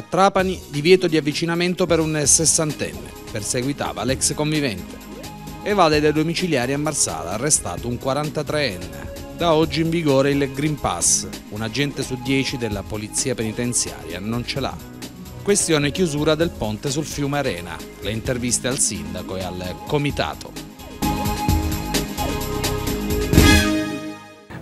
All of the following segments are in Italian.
A Trapani divieto di avvicinamento per un sessantenne, perseguitava l'ex convivente. Evade dai domiciliari a Marsala, arrestato un 43enne. Da oggi in vigore il Green Pass, un agente su 10 della polizia penitenziaria non ce l'ha. Questione chiusura del ponte sul fiume Arena, le interviste al sindaco e al comitato.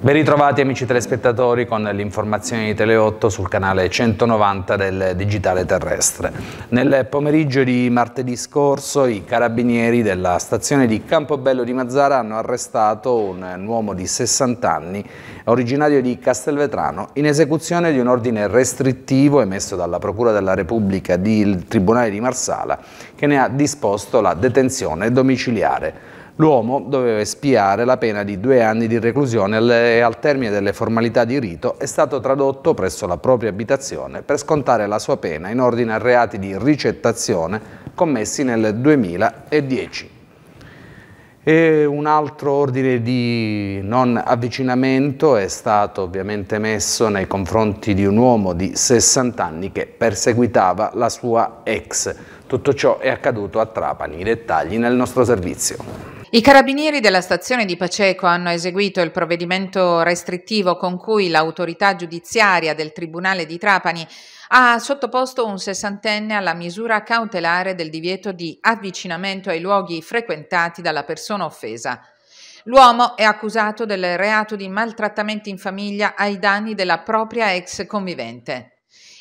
Ben ritrovati amici telespettatori con le informazioni di Tele8 sul canale 190 del Digitale Terrestre. Nel pomeriggio di martedì scorso i carabinieri della stazione di Campobello di Mazzara hanno arrestato un uomo di 60 anni originario di Castelvetrano in esecuzione di un ordine restrittivo emesso dalla Procura della Repubblica del Tribunale di Marsala che ne ha disposto la detenzione domiciliare. L'uomo doveva espiare la pena di due anni di reclusione e al termine delle formalità di rito è stato tradotto presso la propria abitazione per scontare la sua pena in ordine a reati di ricettazione commessi nel 2010. E un altro ordine di non avvicinamento è stato ovviamente messo nei confronti di un uomo di 60 anni che perseguitava la sua ex. Tutto ciò è accaduto a Trapani, i dettagli nel nostro servizio. I carabinieri della stazione di Paceco hanno eseguito il provvedimento restrittivo con cui l'autorità giudiziaria del Tribunale di Trapani ha sottoposto un sessantenne alla misura cautelare del divieto di avvicinamento ai luoghi frequentati dalla persona offesa. L'uomo è accusato del reato di maltrattamenti in famiglia ai danni della propria ex convivente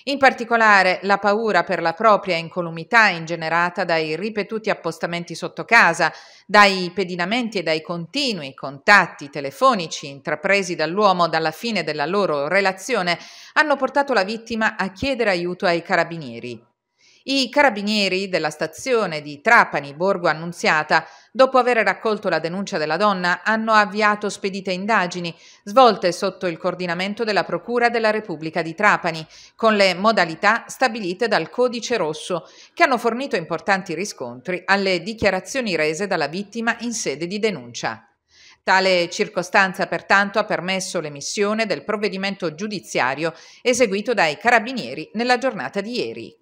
in particolare la paura per la propria incolumità ingenerata dai ripetuti appostamenti sotto casa, dai pedinamenti e dai continui contatti telefonici intrapresi dall'uomo dalla fine della loro relazione, hanno portato la vittima a chiedere aiuto ai carabinieri. I carabinieri della stazione di Trapani Borgo Annunziata, dopo aver raccolto la denuncia della donna, hanno avviato spedite indagini, svolte sotto il coordinamento della Procura della Repubblica di Trapani, con le modalità stabilite dal Codice Rosso, che hanno fornito importanti riscontri alle dichiarazioni rese dalla vittima in sede di denuncia. Tale circostanza pertanto ha permesso l'emissione del provvedimento giudiziario eseguito dai carabinieri nella giornata di ieri.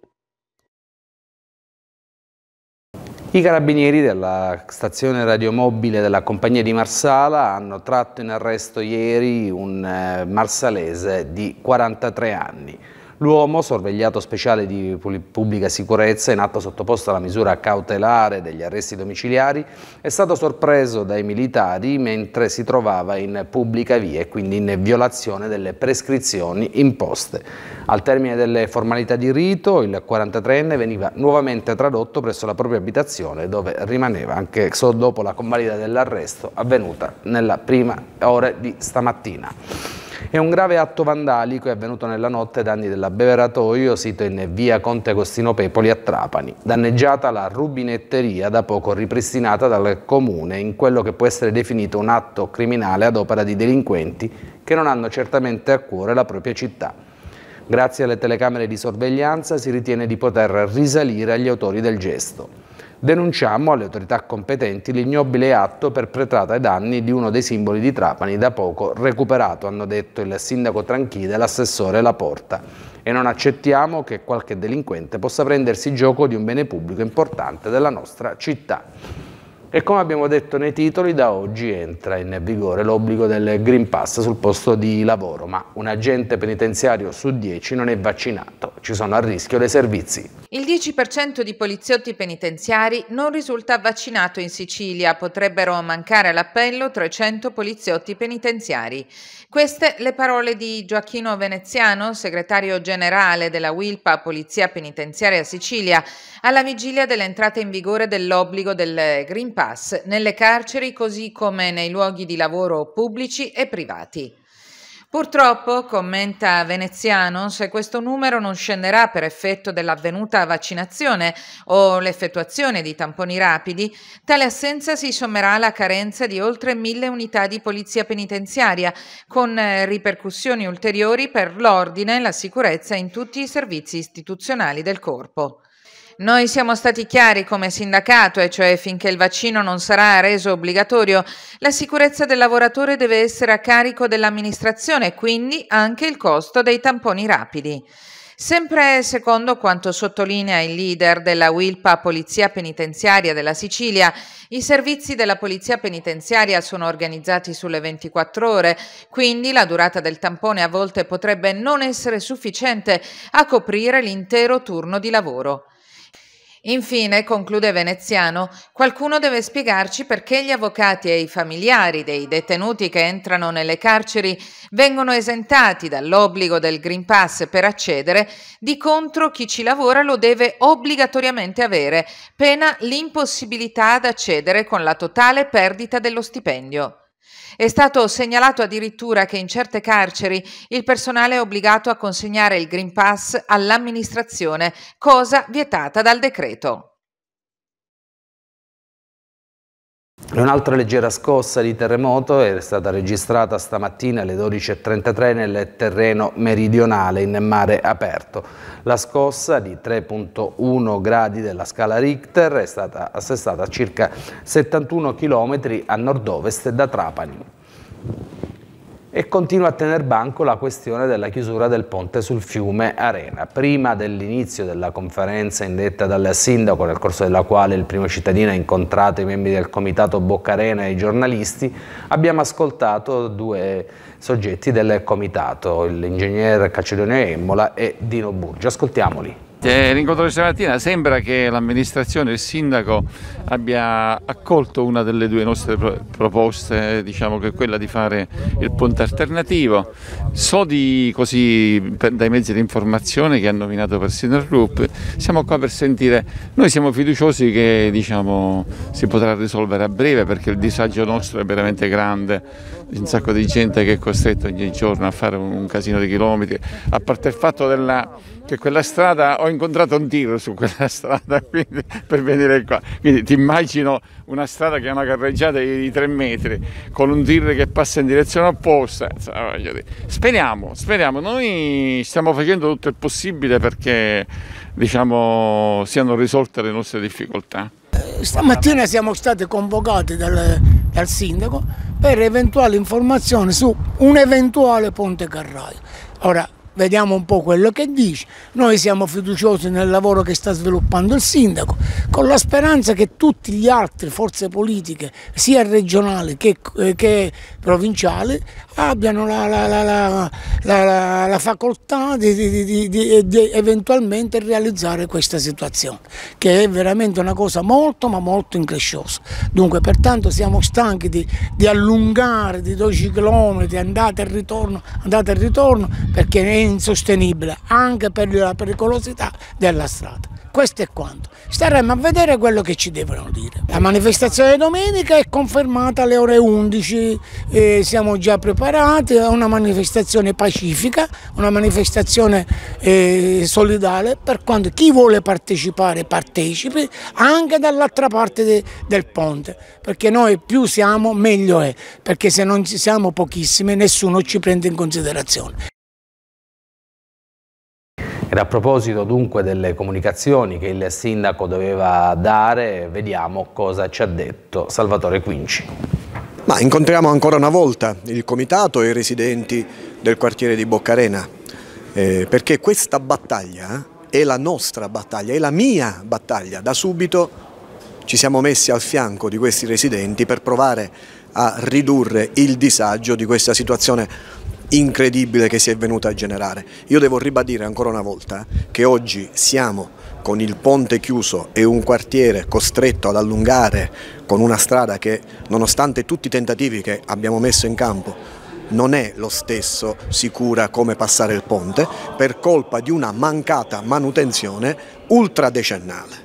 I carabinieri della stazione radiomobile della compagnia di Marsala hanno tratto in arresto ieri un eh, marsalese di 43 anni. L'uomo, sorvegliato speciale di pubblica sicurezza in atto sottoposto alla misura cautelare degli arresti domiciliari, è stato sorpreso dai militari mentre si trovava in pubblica via e quindi in violazione delle prescrizioni imposte. Al termine delle formalità di rito, il 43enne veniva nuovamente tradotto presso la propria abitazione dove rimaneva anche solo dopo la convalida dell'arresto avvenuta nella prima ora di stamattina. È un grave atto vandalico è avvenuto nella notte ai danni dell'abbeveratoio sito in via Conte Agostino Pepoli a Trapani. Danneggiata la rubinetteria da poco ripristinata dal comune in quello che può essere definito un atto criminale ad opera di delinquenti che non hanno certamente a cuore la propria città. Grazie alle telecamere di sorveglianza si ritiene di poter risalire agli autori del gesto. Denunciamo alle autorità competenti l'ignobile atto perpetrato ai danni di uno dei simboli di Trapani da poco recuperato, hanno detto il sindaco Tranchide e l'assessore Laporta. E non accettiamo che qualche delinquente possa prendersi gioco di un bene pubblico importante della nostra città e come abbiamo detto nei titoli da oggi entra in vigore l'obbligo del Green Pass sul posto di lavoro, ma un agente penitenziario su 10 non è vaccinato, ci sono a rischio dei servizi. Il 10% di poliziotti penitenziari non risulta vaccinato in Sicilia, potrebbero mancare all'appello 300 poliziotti penitenziari. Queste le parole di Gioacchino Veneziano, segretario generale della WILPA Polizia Penitenziaria Sicilia, alla vigilia dell'entrata in vigore dell'obbligo del Green Pass pass nelle carceri così come nei luoghi di lavoro pubblici e privati. Purtroppo, commenta Veneziano, se questo numero non scenderà per effetto dell'avvenuta vaccinazione o l'effettuazione di tamponi rapidi, tale assenza si sommerà alla carenza di oltre mille unità di polizia penitenziaria, con eh, ripercussioni ulteriori per l'ordine e la sicurezza in tutti i servizi istituzionali del corpo. Noi siamo stati chiari come sindacato, e cioè finché il vaccino non sarà reso obbligatorio, la sicurezza del lavoratore deve essere a carico dell'amministrazione, quindi anche il costo dei tamponi rapidi. Sempre secondo quanto sottolinea il leader della Wilpa Polizia Penitenziaria della Sicilia, i servizi della Polizia Penitenziaria sono organizzati sulle 24 ore, quindi la durata del tampone a volte potrebbe non essere sufficiente a coprire l'intero turno di lavoro. Infine, conclude Veneziano, qualcuno deve spiegarci perché gli avvocati e i familiari dei detenuti che entrano nelle carceri vengono esentati dall'obbligo del Green Pass per accedere, di contro chi ci lavora lo deve obbligatoriamente avere, pena l'impossibilità ad accedere con la totale perdita dello stipendio. È stato segnalato addirittura che in certe carceri il personale è obbligato a consegnare il Green Pass all'amministrazione, cosa vietata dal decreto. Un'altra leggera scossa di terremoto è stata registrata stamattina alle 12.33 nel terreno meridionale in mare aperto. La scossa di 3.1 gradi della scala Richter è stata assestata a circa 71 km a nord-ovest da Trapani e continua a tener banco la questione della chiusura del ponte sul fiume Arena. Prima dell'inizio della conferenza indetta dal sindaco, nel corso della quale il primo cittadino ha incontrato i membri del comitato Bocca Arena e i giornalisti, abbiamo ascoltato due soggetti del comitato, l'ingegner Cacciadone Emmola e Dino Burgio. Ascoltiamoli l'incontro di stamattina sembra che l'amministrazione e il sindaco abbia accolto una delle due nostre proposte, diciamo che è quella di fare il ponte alternativo. So di così dai mezzi di informazione che ha nominato persino il RUP, siamo qua per sentire, noi siamo fiduciosi che diciamo, si potrà risolvere a breve perché il disagio nostro è veramente grande, un sacco di gente che è costretta ogni giorno a fare un casino di chilometri, a parte il fatto della, che quella strada, ho incontrato un tiro su quella strada quindi, per venire qua, quindi ti immagino una strada che è una carreggiata di 3 metri con un tir che passa in direzione opposta, speriamo, speriamo, noi stiamo facendo tutto il possibile perché diciamo, siano risolte le nostre difficoltà. Stamattina siamo stati convocati dal, dal sindaco per eventuali informazioni su un eventuale ponte Carraio. Ora, vediamo un po' quello che dice. Noi siamo fiduciosi nel lavoro che sta sviluppando il sindaco, con la speranza che tutte le altre forze politiche, sia regionali che, eh, che provinciali, abbiano la, la, la, la facoltà di, di, di, di, eventualmente realizzare questa situazione, che è veramente una cosa molto ma molto incresciosa. Dunque, pertanto siamo stanchi di, allungare di 12 km, andate e ritorno, andate e ritorno, perché è insostenibile anche per la pericolosità della strada. Questo è quanto. Staremo a vedere quello che ci devono dire. La manifestazione domenica è confermata alle ore 11, eh, siamo già preparati, è una manifestazione pacifica, una manifestazione eh, solidale per quanto chi vuole partecipare partecipi anche dall'altra parte de, del ponte, perché noi più siamo meglio è, perché se non siamo pochissimi nessuno ci prende in considerazione. Era a proposito dunque delle comunicazioni che il sindaco doveva dare, vediamo cosa ci ha detto Salvatore Quinci. Ma incontriamo ancora una volta il comitato e i residenti del quartiere di Boccarena, eh, perché questa battaglia eh, è la nostra battaglia, è la mia battaglia. Da subito ci siamo messi al fianco di questi residenti per provare a ridurre il disagio di questa situazione incredibile che si è venuta a generare. Io devo ribadire ancora una volta che oggi siamo con il ponte chiuso e un quartiere costretto ad allungare con una strada che nonostante tutti i tentativi che abbiamo messo in campo non è lo stesso sicura come passare il ponte per colpa di una mancata manutenzione ultradecennale.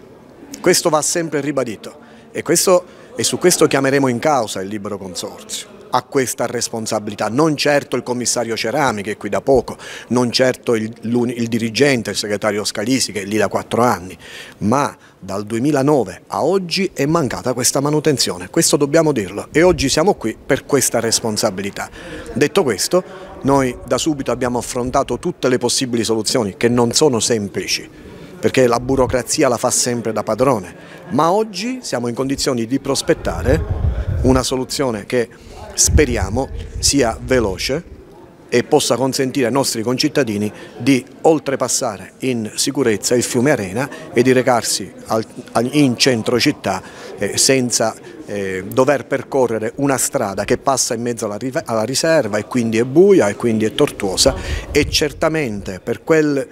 Questo va sempre ribadito e, questo, e su questo chiameremo in causa il libero consorzio ha questa responsabilità, non certo il commissario Cerami che è qui da poco, non certo il, il dirigente, il segretario Scalisi che è lì da quattro anni, ma dal 2009 a oggi è mancata questa manutenzione, questo dobbiamo dirlo e oggi siamo qui per questa responsabilità. Detto questo, noi da subito abbiamo affrontato tutte le possibili soluzioni che non sono semplici perché la burocrazia la fa sempre da padrone, ma oggi siamo in condizioni di prospettare una soluzione che speriamo sia veloce e possa consentire ai nostri concittadini di oltrepassare in sicurezza il fiume Arena e di recarsi in centro città eh, senza eh, dover percorrere una strada che passa in mezzo alla riserva e quindi è buia e quindi è tortuosa e certamente per quel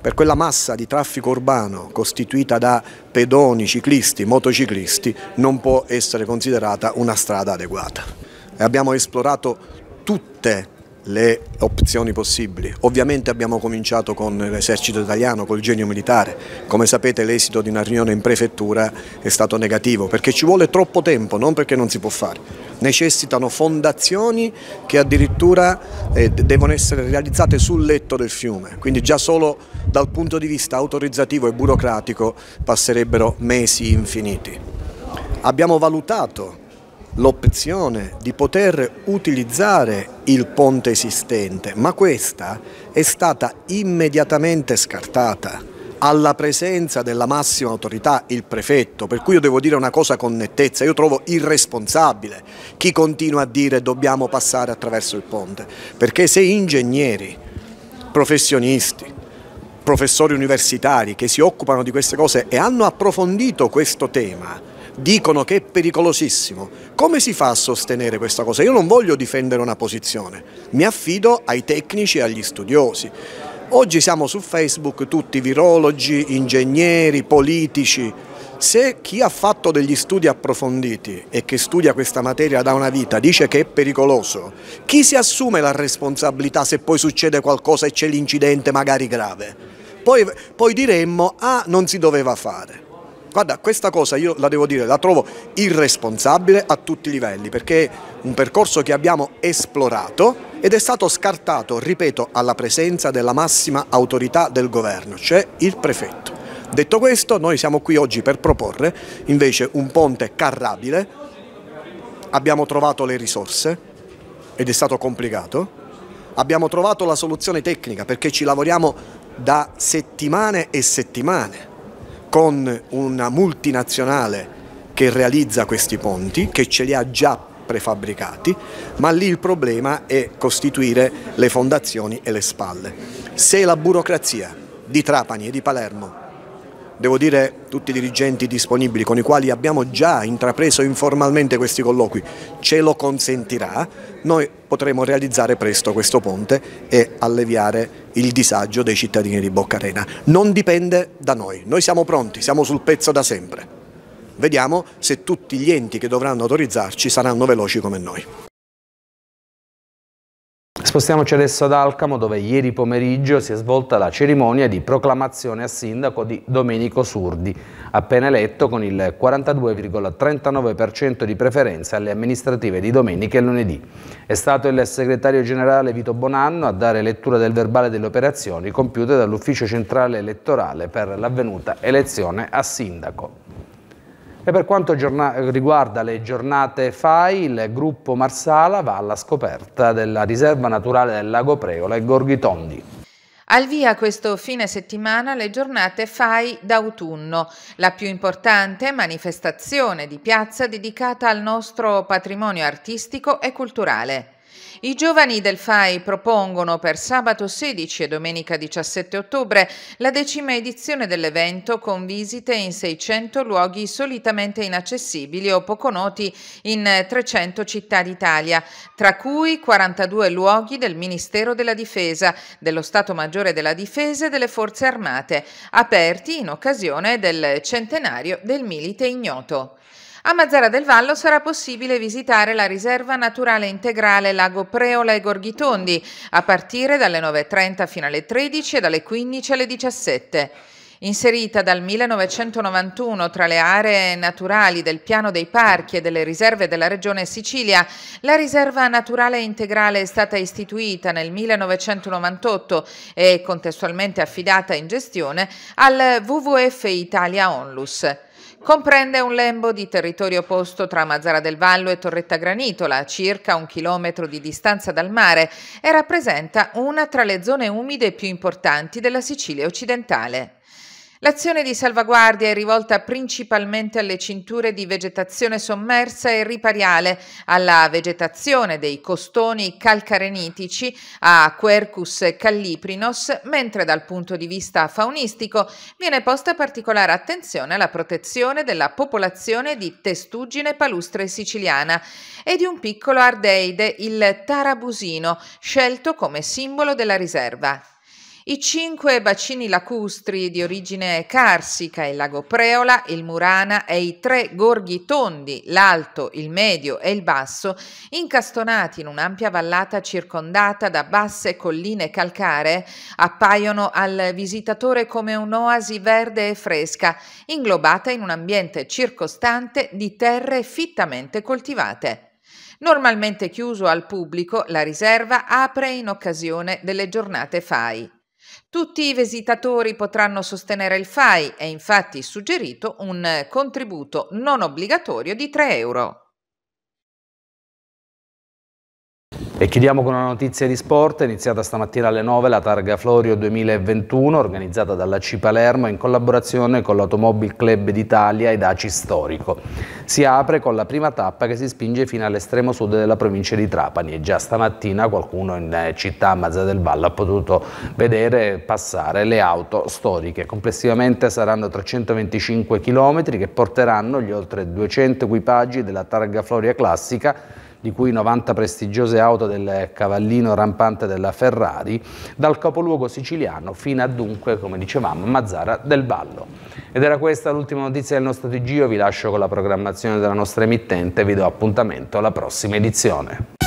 per quella massa di traffico urbano costituita da pedoni, ciclisti, motociclisti non può essere considerata una strada adeguata abbiamo esplorato tutte le opzioni possibili. Ovviamente abbiamo cominciato con l'esercito italiano, col genio militare. Come sapete l'esito di una riunione in prefettura è stato negativo perché ci vuole troppo tempo, non perché non si può fare. Necessitano fondazioni che addirittura eh, devono essere realizzate sul letto del fiume, quindi già solo dal punto di vista autorizzativo e burocratico passerebbero mesi infiniti. Abbiamo valutato l'opzione di poter utilizzare il ponte esistente, ma questa è stata immediatamente scartata alla presenza della massima autorità, il prefetto, per cui io devo dire una cosa con nettezza, io trovo irresponsabile chi continua a dire dobbiamo passare attraverso il ponte, perché se ingegneri, professionisti, professori universitari che si occupano di queste cose e hanno approfondito questo tema, dicono che è pericolosissimo. Come si fa a sostenere questa cosa? Io non voglio difendere una posizione, mi affido ai tecnici e agli studiosi. Oggi siamo su Facebook tutti virologi, ingegneri, politici. Se chi ha fatto degli studi approfonditi e che studia questa materia da una vita dice che è pericoloso, chi si assume la responsabilità se poi succede qualcosa e c'è l'incidente magari grave? Poi, poi diremmo, ah, non si doveva fare. Guarda, questa cosa io la devo dire, la trovo irresponsabile a tutti i livelli, perché è un percorso che abbiamo esplorato ed è stato scartato, ripeto, alla presenza della massima autorità del governo, cioè il prefetto. Detto questo, noi siamo qui oggi per proporre invece un ponte carrabile, abbiamo trovato le risorse ed è stato complicato, abbiamo trovato la soluzione tecnica perché ci lavoriamo da settimane e settimane con una multinazionale che realizza questi ponti, che ce li ha già prefabbricati, ma lì il problema è costituire le fondazioni e le spalle. Se la burocrazia di Trapani e di Palermo devo dire tutti i dirigenti disponibili con i quali abbiamo già intrapreso informalmente questi colloqui ce lo consentirà, noi potremo realizzare presto questo ponte e alleviare il disagio dei cittadini di Boccarena. Non dipende da noi, noi siamo pronti, siamo sul pezzo da sempre. Vediamo se tutti gli enti che dovranno autorizzarci saranno veloci come noi. Spostiamoci adesso ad Alcamo dove ieri pomeriggio si è svolta la cerimonia di proclamazione a sindaco di Domenico Surdi, appena eletto con il 42,39% di preferenza alle amministrative di domenica e lunedì. È stato il segretario generale Vito Bonanno a dare lettura del verbale delle operazioni compiute dall'Ufficio Centrale Elettorale per l'avvenuta elezione a sindaco. E per quanto riguarda le giornate FAI, il gruppo Marsala va alla scoperta della riserva naturale del lago Preola e Gorghitondi. Al via questo fine settimana le giornate FAI d'autunno, la più importante manifestazione di piazza dedicata al nostro patrimonio artistico e culturale. I giovani del FAI propongono per sabato 16 e domenica 17 ottobre la decima edizione dell'evento con visite in 600 luoghi solitamente inaccessibili o poco noti in 300 città d'Italia, tra cui 42 luoghi del Ministero della Difesa, dello Stato Maggiore della Difesa e delle Forze Armate, aperti in occasione del centenario del milite ignoto. A Mazzara del Vallo sarà possibile visitare la riserva naturale integrale Lago Preola e Gorghitondi a partire dalle 9.30 fino alle 13 e dalle 15 alle 17. Inserita dal 1991 tra le aree naturali del piano dei parchi e delle riserve della regione Sicilia, la riserva naturale integrale è stata istituita nel 1998 e contestualmente affidata in gestione al WWF Italia Onlus. Comprende un lembo di territorio posto tra Mazzara del Vallo e Torretta Granitola, a circa un chilometro di distanza dal mare, e rappresenta una tra le zone umide più importanti della Sicilia occidentale. L'azione di salvaguardia è rivolta principalmente alle cinture di vegetazione sommersa e ripariale, alla vegetazione dei costoni calcarenitici a Quercus calliprinos, mentre dal punto di vista faunistico viene posta particolare attenzione alla protezione della popolazione di testuggine palustre siciliana e di un piccolo ardeide, il tarabusino, scelto come simbolo della riserva. I cinque bacini lacustri di origine carsica, il lago Preola, il Murana e i tre gorghi tondi, l'alto, il medio e il basso, incastonati in un'ampia vallata circondata da basse colline calcaree, appaiono al visitatore come un'oasi verde e fresca, inglobata in un ambiente circostante di terre fittamente coltivate. Normalmente chiuso al pubblico, la riserva apre in occasione delle giornate FAI. Tutti i visitatori potranno sostenere il FAI, è infatti suggerito un contributo non obbligatorio di 3 euro. E chiudiamo con una notizia di sport, iniziata stamattina alle 9 la targa Florio 2021 organizzata dalla C Palermo in collaborazione con l'Automobile Club d'Italia ed Aci Storico. Si apre con la prima tappa che si spinge fino all'estremo sud della provincia di Trapani e già stamattina qualcuno in eh, città Mazza del Vallo ha potuto vedere passare le auto storiche. Complessivamente saranno 325 km che porteranno gli oltre 200 equipaggi della targa Floria classica di cui 90 prestigiose auto del cavallino rampante della Ferrari, dal capoluogo siciliano fino a dunque, come dicevamo, Mazzara del Vallo. Ed era questa l'ultima notizia del nostro TG, io vi lascio con la programmazione della nostra emittente, vi do appuntamento alla prossima edizione.